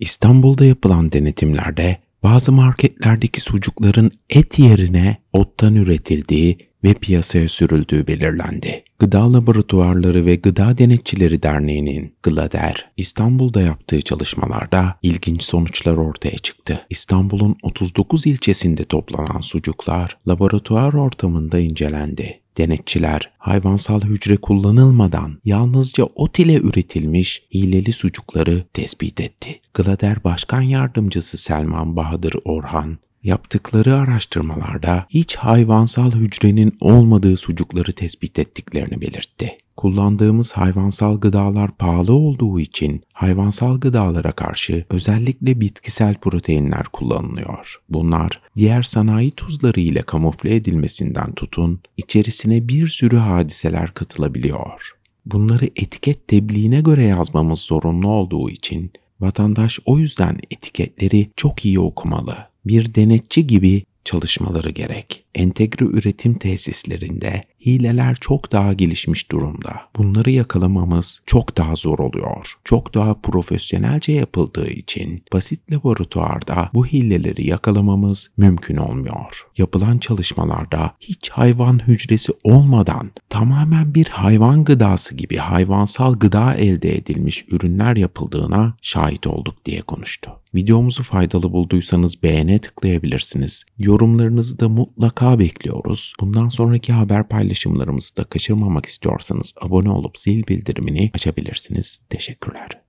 İstanbul'da yapılan denetimlerde bazı marketlerdeki sucukların et yerine ottan üretildiği ve piyasaya sürüldüğü belirlendi. Gıda Laboratuvarları ve Gıda Denetçileri Derneği'nin GLADER İstanbul'da yaptığı çalışmalarda ilginç sonuçlar ortaya çıktı. İstanbul'un 39 ilçesinde toplanan sucuklar laboratuvar ortamında incelendi Denetçiler hayvansal hücre kullanılmadan yalnızca ot ile üretilmiş hileli sucukları tespit etti. Glader Başkan Yardımcısı Selman Bahadır Orhan, yaptıkları araştırmalarda hiç hayvansal hücrenin olmadığı sucukları tespit ettiklerini belirtti kullandığımız hayvansal gıdalar pahalı olduğu için hayvansal gıdalara karşı özellikle bitkisel proteinler kullanılıyor. Bunlar diğer sanayi tuzları ile kamufle edilmesinden tutun içerisine bir sürü hadiseler katılabiliyor. Bunları etiket tebliğine göre yazmamız zorunlu olduğu için vatandaş o yüzden etiketleri çok iyi okumalı. Bir denetçi gibi çalışmaları gerek entegre üretim tesislerinde hileler çok daha gelişmiş durumda. Bunları yakalamamız çok daha zor oluyor. Çok daha profesyonelce yapıldığı için basit laboratuvarda bu hileleri yakalamamız mümkün olmuyor. Yapılan çalışmalarda hiç hayvan hücresi olmadan tamamen bir hayvan gıdası gibi hayvansal gıda elde edilmiş ürünler yapıldığına şahit olduk diye konuştu. Videomuzu faydalı bulduysanız beğene tıklayabilirsiniz. Yorumlarınızı da mutlaka hata bekliyoruz. Bundan sonraki haber paylaşımlarımızı da kaçırmamak istiyorsanız abone olup zil bildirimini açabilirsiniz. Teşekkürler.